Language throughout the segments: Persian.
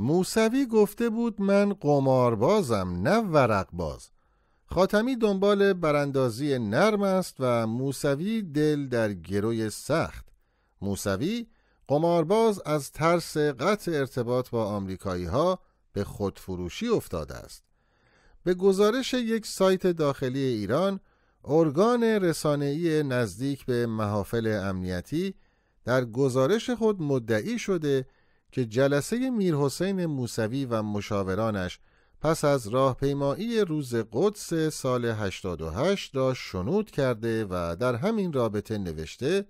موسوی گفته بود من قماربازم نه ورق باز خاتمی دنبال براندازی نرم است و موسوی دل در گروی سخت موسوی قمارباز از ترس قطع ارتباط با آمریکایی ها به خودفروشی افتاده است به گزارش یک سایت داخلی ایران ارگان رسانه‌ای نزدیک به محافل امنیتی در گزارش خود مدعی شده که جلسه میرحسین موسوی و مشاورانش پس از راهپیمایی روز قدس سال 88 را شنود کرده و در همین رابطه نوشته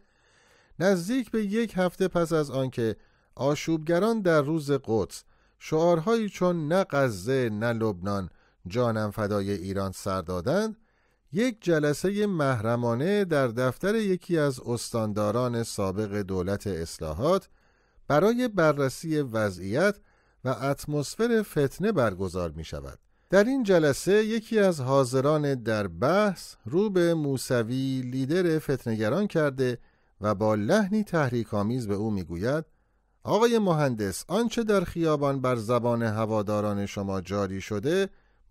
نزدیک به یک هفته پس از آنکه آشوبگران در روز قدس شعارهایی چون نه غزه نه لبنان جانم فدای ایران سر دادند یک جلسه محرمانه در دفتر یکی از استانداران سابق دولت اصلاحات برای بررسی وضعیت و اتمسفر فتنه برگزار می شود. در این جلسه یکی از حاضران در بحث رو به موسوی لیدر فتنگران کرده و با لحنی آمیز به او میگوید آقای مهندس آنچه در خیابان بر زبان هواداران شما جاری شده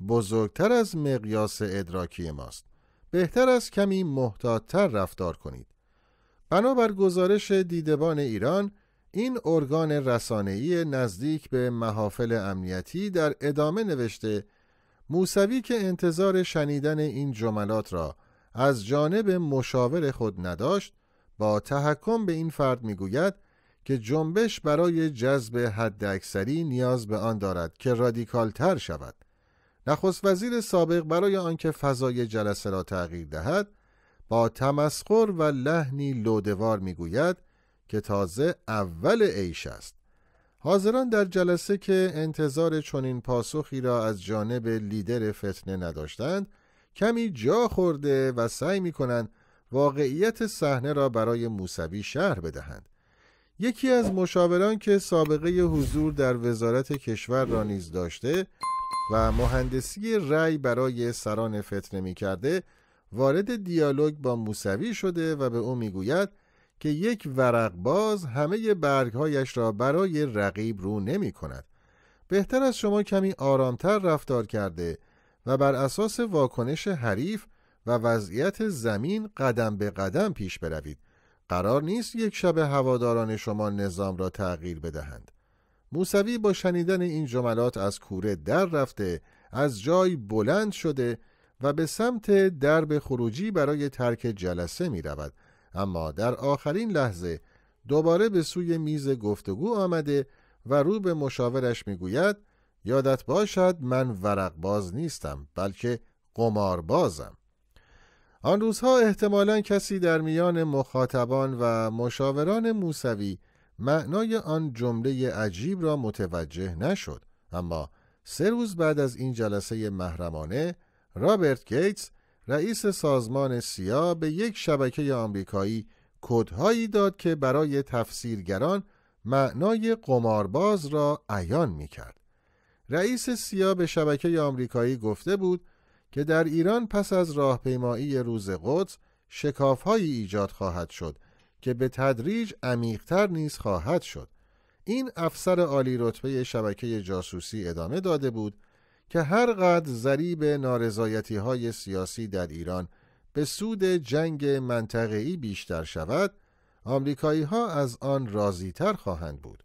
بزرگتر از مقیاس ادراکی ماست بهتر از کمی محتاطتر رفتار کنید بنابر گزارش دیدبان ایران این ارگان رسانه‌ای نزدیک به محافل امنیتی در ادامه نوشته موسوی که انتظار شنیدن این جملات را از جانب مشاور خود نداشت با تحکم به این فرد میگوید که جنبش برای جذب حداکثری نیاز به آن دارد که رادیکال تر شود نخست وزیر سابق برای آنکه فضای جلسه را تغییر دهد با تمسخر و لحنی لودوار میگوید که تازه اول عیش است حاضران در جلسه که انتظار چنین پاسخی را از جانب لیدر فتنه نداشتند کمی جا خورده و سعی می کنند واقعیت صحنه را برای موسوی شهر بدهند یکی از مشاوران که سابقه حضور در وزارت کشور را نیز داشته و مهندسی رأی برای سران فتنه می کرده وارد دیالوگ با موسوی شده و به او گوید که یک ورق باز همه برگهایش را برای رقیب رو نمی کند. بهتر از شما کمی آرامتر رفتار کرده و بر اساس واکنش حریف و وضعیت زمین قدم به قدم پیش بروید. قرار نیست یک شب هواداران شما نظام را تغییر بدهند. موسوی با شنیدن این جملات از کوره در رفته از جای بلند شده و به سمت درب خروجی برای ترک جلسه می رود اما در آخرین لحظه دوباره به سوی میز گفتگو آمده و رو به مشاورش میگوید یادت باشد من ورق باز نیستم بلکه قمار بازم آن روزها احتمالا کسی در میان مخاطبان و مشاوران موسوی معنای آن جمله عجیب را متوجه نشد اما سه روز بعد از این جلسه محرمانه رابرت گیتس رئیس سازمان سیا به یک شبکه آمریکایی کدهایی داد که برای تفسیرگران معنای قمارباز را عیان می کرد. رئیس سیا به شبکه آمریکایی گفته بود که در ایران پس از راهپیمایی روز قدس شکافهایی ایجاد خواهد شد که به تدریج عمیقتر نیز خواهد شد. این افسر عالی رتبه شبکه جاسوسی ادامه داده بود که هر قد ذریب نارضایتی های سیاسی در ایران به سود جنگ منطقه‌ای بیشتر شود، آمریکایی ها از آن راضی تر خواهند بود.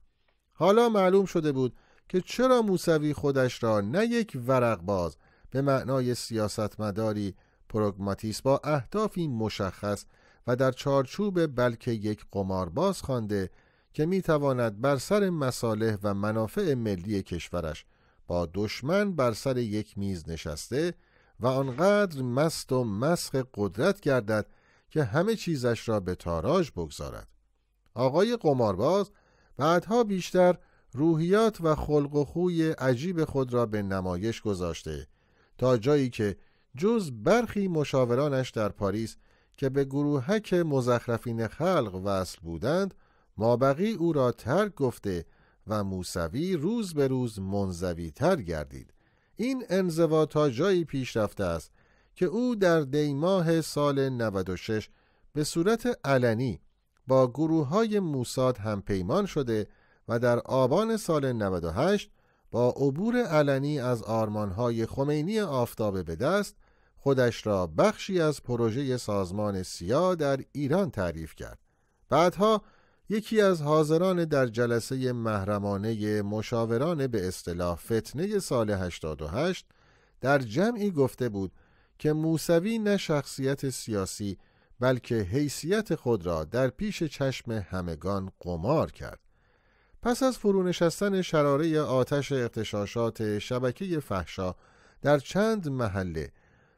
حالا معلوم شده بود که چرا موسوی خودش را نه یک ورق باز به معنای سیاستمداری پروگماتیس با اهدافی مشخص و در چارچوب بلکه یک قمارباز خوانده که میتواند بر سر مصالح و منافع ملی کشورش با دشمن بر سر یک میز نشسته و آنقدر مست و مسخ قدرت گردد که همه چیزش را به تاراج بگذارد آقای قمارباز بعدها بیشتر روحیات و خلق و خوی عجیب خود را به نمایش گذاشته تا جایی که جز برخی مشاورانش در پاریس که به گروهک مزخرفین خلق وصل بودند مابقی او را ترک گفته و موسوی روز به روز منزوی تر گردید این انزوا تا جایی پیش رفته است که او در دیماه سال 96 به صورت علنی با گروه های موساد هم پیمان شده و در آبان سال 98 با عبور علنی از آرمانهای خمینی آفتابه به دست خودش را بخشی از پروژه سازمان سیا در ایران تعریف کرد. بعدها یکی از حاضران در جلسه محرمانه مشاوران به اصطلاح فتنه سال 88 در جمعی گفته بود که موسوی نه شخصیت سیاسی بلکه حیثیت خود را در پیش چشم همگان قمار کرد. پس از فرونشستن شراره آتش اقتشاشات شبکه فحشا در چند محله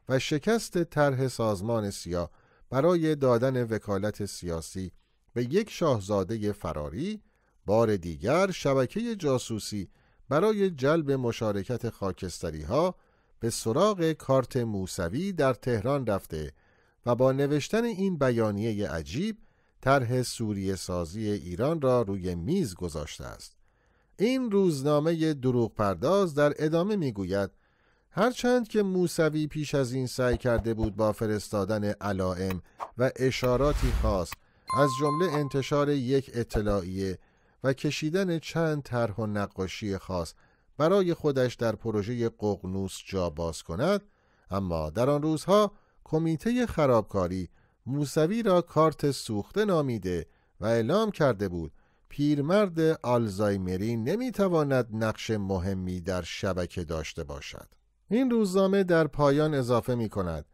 و شکست طرح سازمان سیا برای دادن وکالت سیاسی به یک شاهزاده فراری بار دیگر شبکه جاسوسی برای جلب مشارکت خاکستری ها به سراغ کارت موسوی در تهران رفته و با نوشتن این بیانیه عجیب طرح سوریه سازی ایران را روی میز گذاشته است این روزنامه دروغ پرداز در ادامه میگوید هرچند که موسوی پیش از این سعی کرده بود با فرستادن علائم و اشاراتی خاص از جمله انتشار یک اطلاعیه و کشیدن چند طرح و نقاشی خاص برای خودش در پروژه ققنوس جا باز کند اما در آن روزها کمیته خرابکاری موسوی را کارت سوخته نامیده و اعلام کرده بود پیرمرد آلزایمری نمیتواند نقش مهمی در شبکه داشته باشد این روزنامه در پایان اضافه می کند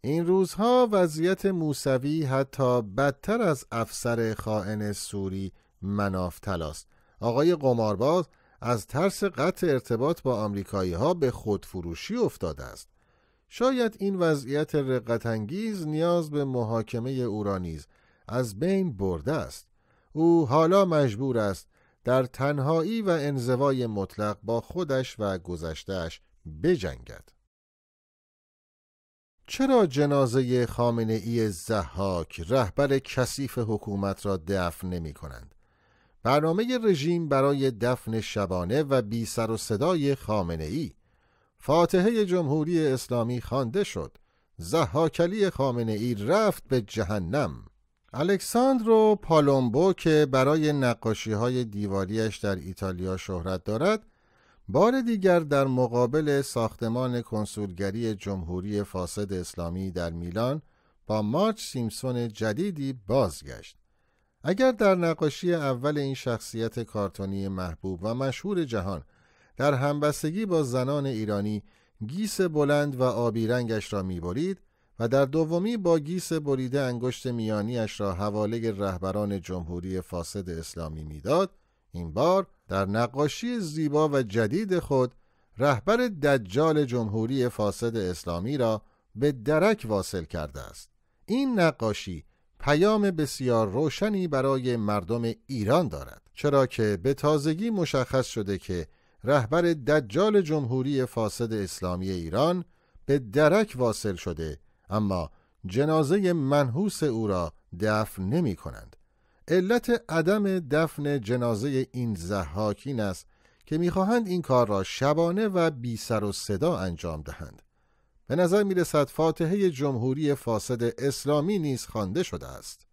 این روزها وضعیت موسوی حتی بدتر از افسر خائن سوری منافتلاست آقای قمارباز از ترس قطع ارتباط با آمریکایی ها به خودفروشی افتاده است شاید این وضعیت رقتانگیز نیاز به محاکمه او را نیز از بین برده است او حالا مجبور است در تنهایی و انزوای مطلق با خودش و گذشتهش بجنگد چرا جنازه خامنه ای زحاک رهبر کثیف حکومت را دفن نمی کنند؟ برنامه رژیم برای دفن شبانه و بی سر و صدای خامنه ای فاتحه جمهوری اسلامی خوانده شد زحاکلی خامنه ای رفت به جهنم الکساندرو پالومبو که برای نقاشی های دیواریش در ایتالیا شهرت دارد بار دیگر در مقابل ساختمان کنسولگری جمهوری فاسد اسلامی در میلان با مارچ سیمسون جدیدی بازگشت. اگر در نقاشی اول این شخصیت کارتونی محبوب و مشهور جهان در همبستگی با زنان ایرانی گیس بلند و آبی رنگش را میبرید و در دومی با گیس بریده انگشت میانیش را حواله رهبران جمهوری فاسد اسلامی میداد این بار در نقاشی زیبا و جدید خود رهبر دجال جمهوری فاسد اسلامی را به درک واصل کرده است این نقاشی پیام بسیار روشنی برای مردم ایران دارد چرا که به تازگی مشخص شده که رهبر دجال جمهوری فاسد اسلامی ایران به درک واصل شده اما جنازه منحوس او را دفن نمی کنند علت عدم دفن جنازه این زهاکین است که میخواهند این کار را شبانه و بی سر و صدا انجام دهند به نظر می رسد فاتحه جمهوری فاسد اسلامی نیز خوانده شده است